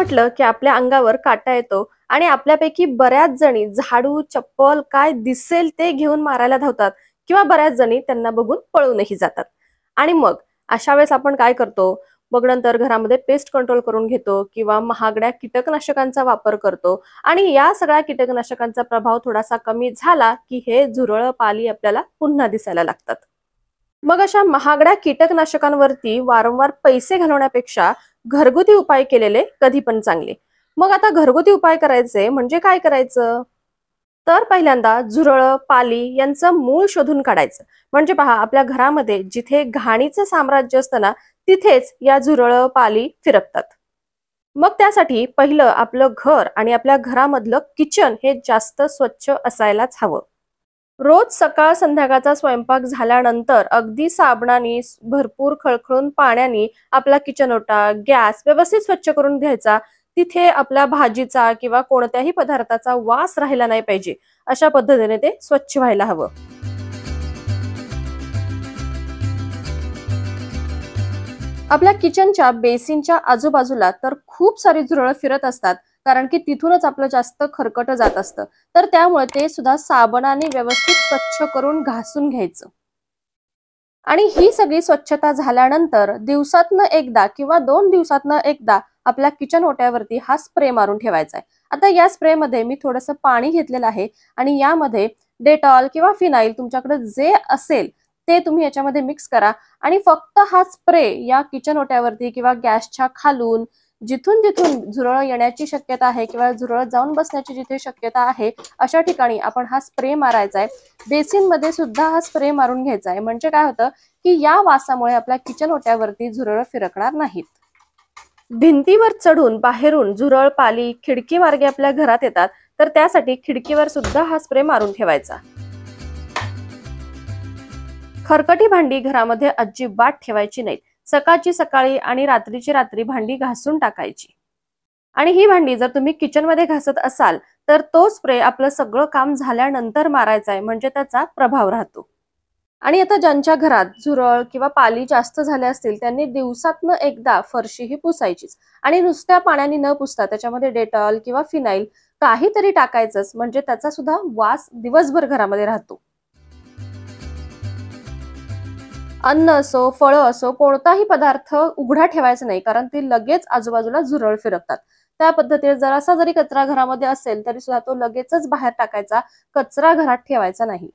म्हटलं की आपल्या अंगावर काटा येतो आणि आपल्यापैकी बऱ्याच जणी झाडू चप्पल काय दिसेल ते घेऊन मारायला धावतात किंवा बऱ्याच जणी त्यांना बघून पळूनही जातात आणि मग अशा वेळेस आपण काय करतो मग नंतर घरामध्ये पेस्ट कंट्रोल करून घेतो किंवा महागड्या कीटकनाशकांचा वापर करतो आणि या सगळ्या कीटकनाशकांचा प्रभाव थोडासा कमी झाला की हे झुरळ पाली आपल्याला पुन्हा दिसायला लागतात मग अशा महागड्या कीटकनाशकांवरती वारंवार पैसे घालवण्यापेक्षा घरगुती उपाय केलेले कधी पण चांगले मग आता घरगुती उपाय करायचे म्हणजे काय करायचं तर पहिल्यांदा झुरळ पाली यांचं मूळ शोधून काढायचं म्हणजे पहा आपल्या घरामध्ये जिथे घाणीचं साम्राज्य ना तिथेच या झुरळ पाली फिरकतात मग त्यासाठी पहिलं आपलं घर आणि आपल्या घरामधलं किचन हे जास्त स्वच्छ असायलाच हवं रोज सकाळ संध्याकाळचा स्वयंपाक झाल्यानंतर अगदी साबणाने भरपूर खळखळून पाण्याने आपला किचन ओटा गॅस व्यवस्थित स्वच्छ करून घ्यायचा तिथे आपल्या भाजीचा किंवा कोणत्याही पदार्थाचा वास राहिला नाही पाहिजे अशा पद्धतीने ते स्वच्छ व्हायला हवं आपल्या किचनच्या बेसिनच्या आजूबाजूला तर खूप सारी झुरळं फिरत असतात कारण की तिथूनच आपलं जास्त खरकट जात असतं तर त्यामुळे ते सुद्धा साबणाने व्यवस्थित स्वच्छ करून घासून घ्यायचं आणि ही सगळी स्वच्छता झाल्यानंतर दिवसातनं एकदा किंवा दोन दिवसातनं एकदा आपल्या किचन ओट्यावरती हा स्प्रे मारून ठेवायचा आहे आता या स्प्रेमध्ये मी थोडस पाणी घेतलेलं आहे आणि यामध्ये डेटॉल किंवा फिनाईल तुमच्याकडे जे असेल ते तुम्ही याच्यामध्ये मिक्स करा आणि फक्त हा स्प्रे या किचन ओट्यावरती किंवा गॅसच्या खालून जिथून जिथून झुरळ येण्याची शक्यता आहे किंवा झुरळ जाऊन बसण्याची जिथे शक्यता आहे अशा ठिकाणी आपण हा स्प्रे मारायचा आहे बेसिन मध्ये सुद्धा हा स्प्रे मारून घ्यायचा आहे म्हणजे काय होतं की या वासामुळे आपल्या किचन ओट्यावरती झुरळ फिरकणार नाहीत भिंतीवर चढून बाहेरून झुरळ पाली खिडकी मार्गे आपल्या घरात येतात तर त्यासाठी खिडकीवर सुद्धा हा स्प्रे मारून ठेवायचा खरकटी भांडी घरामध्ये अजिबात ठेवायची नाहीत सकाळची सकाळी आणि रात्रीची रात्री भांडी घासून टाकायची आणि ही भांडी जर तुम्ही किचन मध्ये घासत असाल तर तो स्प्रे आपलं सगळं काम झाल्यानंतर मारायचा आहे म्हणजे त्याचा प्रभाव राहतो आणि आता ज्यांच्या घरात झुरळ किंवा पाली जास्त झाले असतील त्यांनी दिवसातनं एकदा फरशी ही पुसायचीच आणि नुसत्या पाण्याने न पुसता त्याच्यामध्ये डेटॉल किंवा फिनाईल काहीतरी टाकायचंच म्हणजे त्याचा सुद्धा वास दिवसभर घरामध्ये राहतो अन्न असो फळं असो कोणताही पदार्थ उघडा ठेवायचा नाही कारण ती लगेच आजूबाजूला झुरळ फिरकतात त्या पद्धतीने जरासा जरी कचरा घरामध्ये असेल तरी सुद्धा तो लगेचच बाहेर टाकायचा कचरा घरात ठेवायचा नाही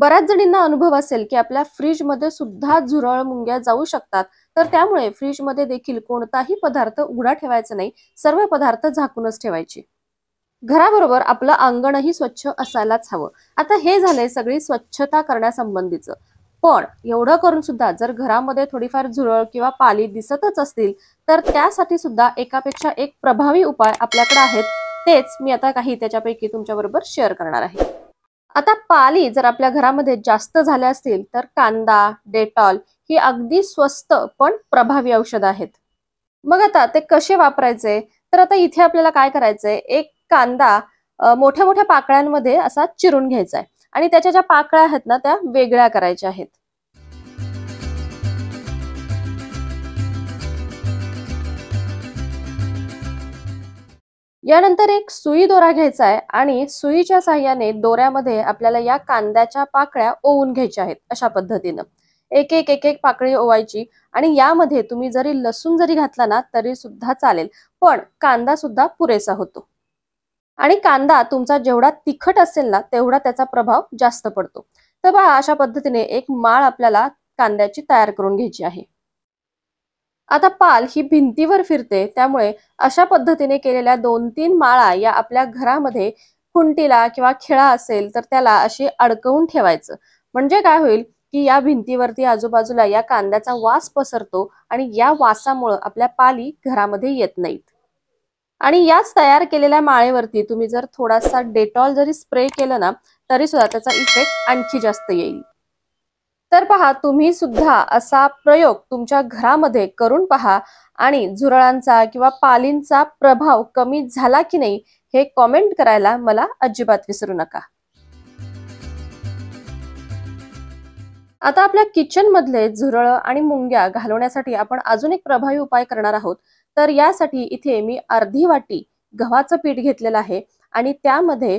बऱ्याच जणींना अनुभव असेल की आपल्या फ्रीजमध्ये सुद्धा झुरळ मुंग्या जाऊ शकतात तर त्यामुळे फ्रीजमध्ये देखील कोणताही पदार्थ उघडा ठेवायचा नाही सर्व पदार्थ झाकूनच ठेवायचे घराबरोबर आपलं अंगणही स्वच्छ असायलाच हवं आता हे झालंय सगळी स्वच्छता करण्यासंबंधीचं पण एवढं करून सुद्धा जर घरामध्ये थोडीफार झुरळ किंवा पाली दिसतच असतील तर त्यासाठी सुद्धा एकापेक्षा एक प्रभावी उपाय आपल्याकडे आहेत तेच मी आता काही त्याच्यापैकी तुमच्याबरोबर शेअर करणार आहे आता पाली जर आपल्या घरामध्ये जास्त झाल्या असतील तर कांदा डेटॉल ही अगदी स्वस्त पण प्रभावी औषध आहेत मग आता ते कसे वापरायचे तर आता इथे आपल्याला काय करायचंय एक कांदा मोठ्या मोठ्या पाकळ्यांमध्ये असा चिरून घ्यायचा आहे आणि त्याच्या ज्या पाकळ्या आहेत ना त्या वेगळ्या करायच्या आहेत यानंतर एक सुई दोरा घ्यायचा आहे आणि सुईच्या साह्याने दोऱ्यामध्ये आपल्याला या कांद्याच्या पाकळ्या ओवून घ्यायच्या आहेत अशा पद्धतीनं एक एक एक एक पाकळी ओवायची आणि यामध्ये तुम्ही जरी लसूण जरी घातला ना तरी सुद्धा चालेल पण कांदा सुद्धा पुरेसा होतो आणि कांदा तुमचा जेवढा तिखट असेल ना तेवढा त्याचा प्रभाव जास्त पडतो तर बघा अशा पद्धतीने एक माळ आपल्याला कांद्याची तयार करून घ्यायची आहे आता पाल ही भिंतीवर फिरते त्यामुळे अशा पद्धतीने केलेल्या दोन तीन माळा या आपल्या घरामध्ये खुंटीला किंवा खिळा असेल तर त्याला अशी अडकवून ठेवायचं म्हणजे काय होईल की या भिंतीवरती आजूबाजूला या कांद्याचा वास पसरतो आणि या वासामुळं आपल्या पाली घरामध्ये येत नाहीत आणि याच तयार केलेल्या माळेवरती तुम्ही जर थोडासा डेटॉल जरी स्प्रे केलं ना तरी सुद्धा त्याचा इफेक्ट आणखी जास्त येईल तर पहा तुम्ही सुद्धा असा प्रयोग तुमच्या घरामध्ये करून पहा आणि झुरळांचा किंवा पालींचा प्रभाव कमी झाला की नाही हे कॉमेंट करायला मला अजिबात विसरू नका आता आपल्या किचन मधले झुरळ आणि मुंग्या घालवण्यासाठी आपण अजून एक प्रभावी उपाय करणार आहोत तर यासाठी इथे मी अर्धी वाटी गव्हाचं पीठ घेतलेलं आहे आणि त्यामध्ये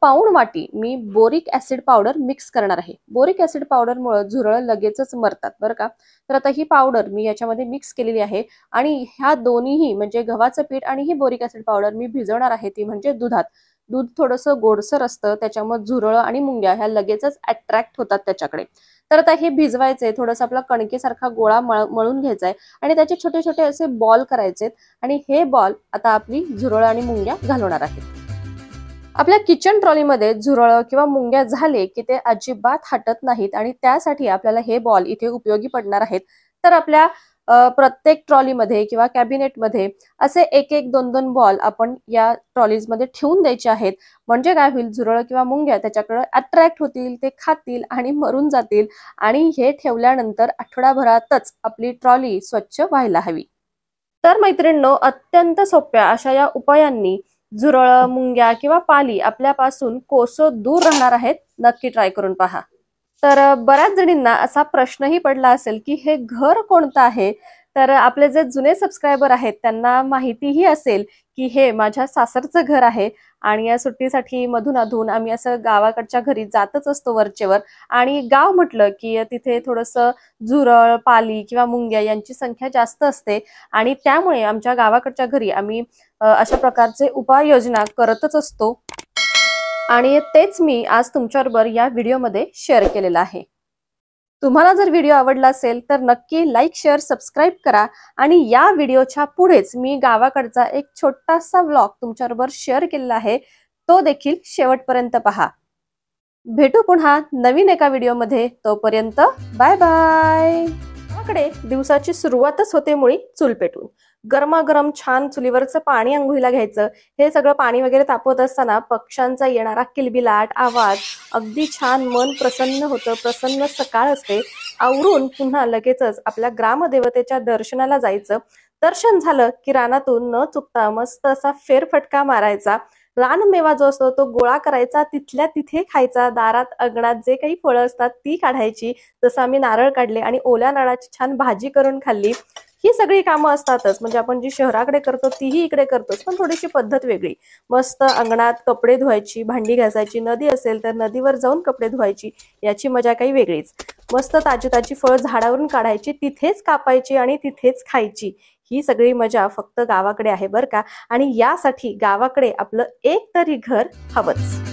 पाऊण वाटी मी बोरिक ऍसिड पावडर मिक्स करणार आहे बोरिक ऍसिड पावडरमुळे झुरळ लगेचच मरतात बरं का तर आता ही पावडर मी याच्यामध्ये मिक्स केलेली आहे आणि ह्या दोन्हीही म्हणजे गव्हाचं पीठ आणि ही बोरिक ऍसिड पावडर मी भिजवणार आहे ती म्हणजे दुधात दूध थोडंसं गोडसर असतं त्याच्यामुळे झुरळं आणि मुंग्या ह्या लगेचच अट्रॅक्ट होतात त्याच्याकडे तर आता हे भिजवायचे थोडंसं आपला कणकेसारखा गोळा मळून घ्यायचा आहे आणि त्याचे छोटे छोटे असे बॉल करायचे आणि हे बॉल आता आपली झुरळ आणि मुंग्या घालवणार आहेत आपल्या किचन ट्रॉलीमध्ये झुरळ किंवा मुंग्या झाले की ते अजिबात हटत नाहीत आणि त्यासाठी आपल्याला हे बॉल इथे उपयोगी पडणार आहेत तर आपल्या प्रत्येक ट्रॉलीमध्ये किंवा कॅबिनेटमध्ये असे एक एक दोन दोन बॉल आपण या ट्रॉलीजमध्ये ठेवून द्यायचे आहेत म्हणजे काय होईल झुरळ किंवा मुंग्या त्याच्याकडे अट्रॅक्ट होतील ते खातील आणि मरून जातील आणि हे ठेवल्यानंतर आठवडाभरातच आपली ट्रॉली स्वच्छ व्हायला हवी तर मैत्रिणींनो अत्यंत सोप्या अशा या उपायांनी झुरळ मुंग्या किंवा पाली आपल्यापासून कोसो दूर राहणार आहेत नक्की ट्राय करून पहा तर बऱ्याच जणींना असा प्रश्नही पडला असेल की हे घर कोणतं आहे तर आपले जे जुने सबस्क्रायबर आहेत त्यांना माहितीही असेल की हे माझ्या सासरचं घर आहे आणि या सुट्टीसाठी मधून अधून आम्ही असं गावाकडच्या घरी जातच असतो वरचेवर आणि गाव म्हटलं की तिथे थोडंसं झुरळ पाली किंवा मुंग्या यांची संख्या जास्त असते आणि त्यामुळे आमच्या गावाकडच्या घरी आम्ही अशा प्रकारचे उपाययोजना करतच असतो आणि तेच मी आज तुमच्याबरोबर या व्हिडिओमध्ये शेअर केलेलं आहे तुम्हाला जर व्हिडिओ आवडला असेल तर नक्की लाईक शेअर सबस्क्राईब करा आणि या व्हिडिओच्या पुढेच मी गावाकडचा एक छोटासा व्लॉग तुमच्याबरोबर शेअर केलेला आहे तो देखील शेवटपर्यंत पहा भेटू पुन्हा नवीन एका व्हिडिओमध्ये तोपर्यंत बाय बाय दिवसाची सुरुवातच होते मुळी चूल पेटून गरमागरम छान चुलीवरचं पाणी अंघोळीला घ्यायचं हे सगळं पाणी वगैरे तापवत असताना पक्ष्यांचा येणारा किलबिलाट आवाज अगदी छान मन प्रसन्न होतं प्रसन्न सकाळ असते आवरून पुन्हा लगेचच आपल्या ग्रामदेवतेच्या दर्शनाला जायचं दर्शन झालं की रानातून न चुकता मस्त असा फेरफटका मारायचा रानमेवा जो असतो तो गोळा करायचा तिथल्या तिथे खायचा दारात अंगणात जे काही फळं असतात ती काढायची जसं आम्ही नारळ काढले आणि ओल्या नारळाची छान भाजी करून खाल्ली ही सगळी कामं असतातच म्हणजे आपण जी शहराकडे करतो तीही इकडे करतोच पण थोडीशी पद्धत वेगळी मस्त अंगणात कपडे धुवायची भांडी घासायची नदी असेल तर नदीवर जाऊन कपडे धुवायची याची मजा काही वेगळीच मस्त ताजी ताजी फळ झाडावरून काढायची तिथेच कापायची आणि तिथेच खायची ही सगळी मजा फक्त गावाकडे आहे बरं का आणि यासाठी गावाकडे आपलं एक तरी घर हवंच